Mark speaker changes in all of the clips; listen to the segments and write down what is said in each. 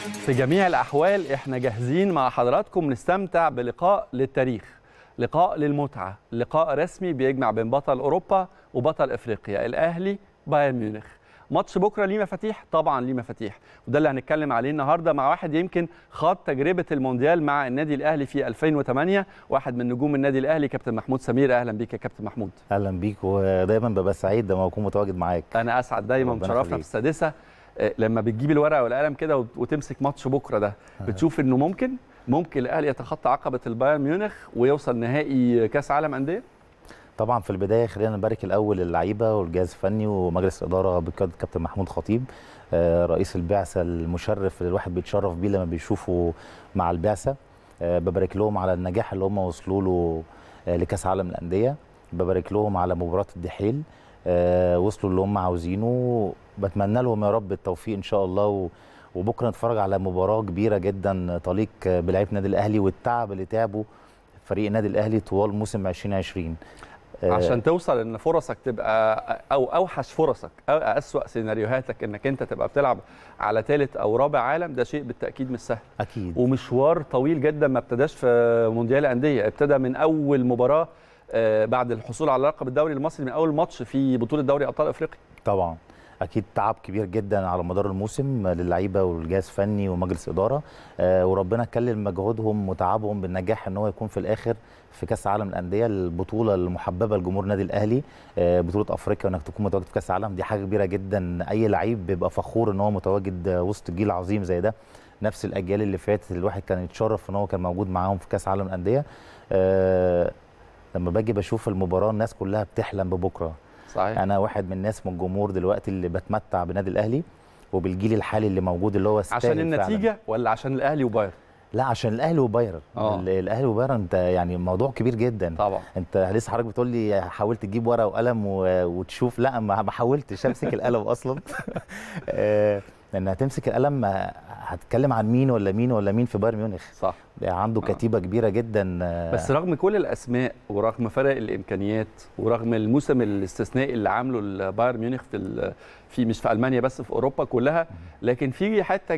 Speaker 1: في جميع الأحوال إحنا جاهزين مع حضراتكم نستمتع بلقاء للتاريخ لقاء للمتعة لقاء رسمي بيجمع بين بطل أوروبا وبطل إفريقيا الأهلي بايرن ميونخ ماتش بكره ليه مفاتيح طبعا ليه مفاتيح وده اللي هنتكلم عليه النهارده مع واحد يمكن خاض تجربه المونديال مع النادي الاهلي في 2008 واحد من نجوم النادي الاهلي كابتن محمود سمير اهلا بيك يا كابتن محمود اهلا بيك ودايما ببقى سعيد لما اكون متواجد معاك انا اسعد دايما مشرفنا في السادسه آه، لما بتجيب الورقه والقلم كده وتمسك ماتش بكره ده آه. بتشوف انه ممكن ممكن الاهلي يتخطى عقبه البايرن ميونخ ويوصل نهائي كاس عالم انديه
Speaker 2: طبعا في البدايه خلينا نبارك الاول للعيبه والجهاز الفني ومجلس الاداره بقياده الكابتن محمود خطيب آه، رئيس البعثه المشرف اللي الواحد بيتشرف بيه لما بيشوفه مع البعثه ببارك لهم على النجاح اللي هم وصلوا له لكاس عالم الانديه ببارك لهم على مباراه الدحيل آه، وصلوا اللي هم عاوزينه بتمنى لهم يا رب التوفيق ان شاء الله وبكره نتفرج على مباراه كبيره جدا تليق بلعيبه النادي الاهلي والتعب اللي تعبه فريق النادي الاهلي طوال موسم 2020 آه، عشان
Speaker 1: توصل ان فرصك تبقى او اوحش فرصك او اسوا سيناريوهاتك انك انت تبقى بتلعب على ثالث او رابع عالم ده شيء بالتاكيد مش سهل اكيد ومشوار طويل جدا ما ابتداش في مونديال الانديه ابتدى من اول مباراه آه، بعد الحصول على لقب الدوري المصري من اول ماتش في بطوله دوري ابطال افريقيا
Speaker 2: طبعا اكيد تعب كبير جدا على مدار الموسم للعيبه والجهاز الفني ومجلس اداره آه، وربنا كلل مجهودهم وتعبهم بالنجاح ان هو يكون في الاخر في كاس عالم الانديه البطوله المحببه لجمهور النادي الاهلي آه، بطوله افريقيا وانك تكون متواجد في كاس عالم دي حاجه كبيره جدا اي لعيب بيبقى فخور ان هو متواجد وسط جيل عظيم زي ده نفس الاجيال اللي فاتت الواحد كان يتشرف ان هو كان موجود معاهم في كاس عالم الانديه لما باجي بشوف المباراه الناس كلها بتحلم ببكره صحيح انا واحد من الناس من الجمهور دلوقتي اللي بتمتع بنادي الاهلي وبالجيل الحالي اللي موجود اللي هو عشان النتيجه فعلا.
Speaker 1: ولا عشان الاهلي وبايرن
Speaker 2: لا عشان الاهلي وبايرن آه. الاهلي وبايرن انت يعني موضوع كبير جدا طبعا انت لسه حضرتك بتقول لي حاولت تجيب ورقه وقلم وتشوف لا ما حاولتش امسك القلم اصلا آه، لان هتمسك القلم هتتكلم عن مين ولا مين ولا مين في بايرن ميونخ صح عنده آه. كتيبه آه. كبيره جدا آه.
Speaker 1: بس رغم كل الاسماء ورغم فرق الامكانيات ورغم الموسم الاستثنائي اللي عامله البايرن ميونخ في في مش في المانيا بس في اوروبا كلها لكن في حته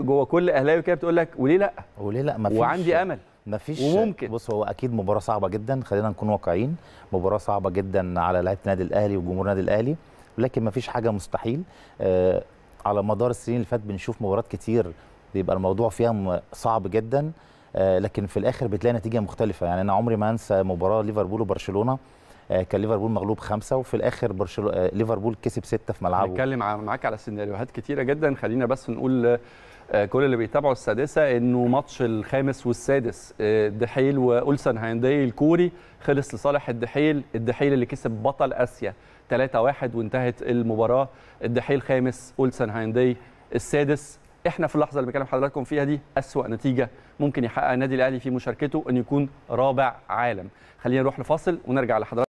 Speaker 1: جوه كل اهلاوي كده بتقول لك وليه لا وليه لا ما فيش وعندي امل مفيش وممكن بص
Speaker 2: هو اكيد مباراه صعبه جدا خلينا نكون واقعيين مباراه صعبه جدا على لعيبه النادي الاهلي وجمهور النادي الاهلي ولكن مفيش حاجه مستحيل آه على مدار السنين اللي فاتت بنشوف مباريات كتير بيبقى الموضوع فيها صعب جدا آه، لكن في الاخر بتلاقي نتيجه مختلفه يعني انا عمري ما انسى مباراه ليفربول وبرشلونه آه، كان ليفربول مغلوب خمسه وفي الاخر برشلونه آه، ليفربول كسب سته في ملعبه
Speaker 1: هنتكلم معاك على سيناريوهات كتيره جدا خلينا بس نقول آه، كل اللي بيتابعوا السادسه انه ماتش الخامس والسادس الدحيل واولسن هيندي الكوري خلص لصالح الدحيل الدحيل اللي كسب بطل اسيا 3-1 وانتهت المباراه الدحيل خامس اولسن هيندي السادس احنا في اللحظه اللي بكلم حضراتكم فيها دي اسوا نتيجه ممكن يحقق النادي الاهلي في مشاركته ان يكون رابع عالم خلينا نروح لفاصل ونرجع لحضراتكم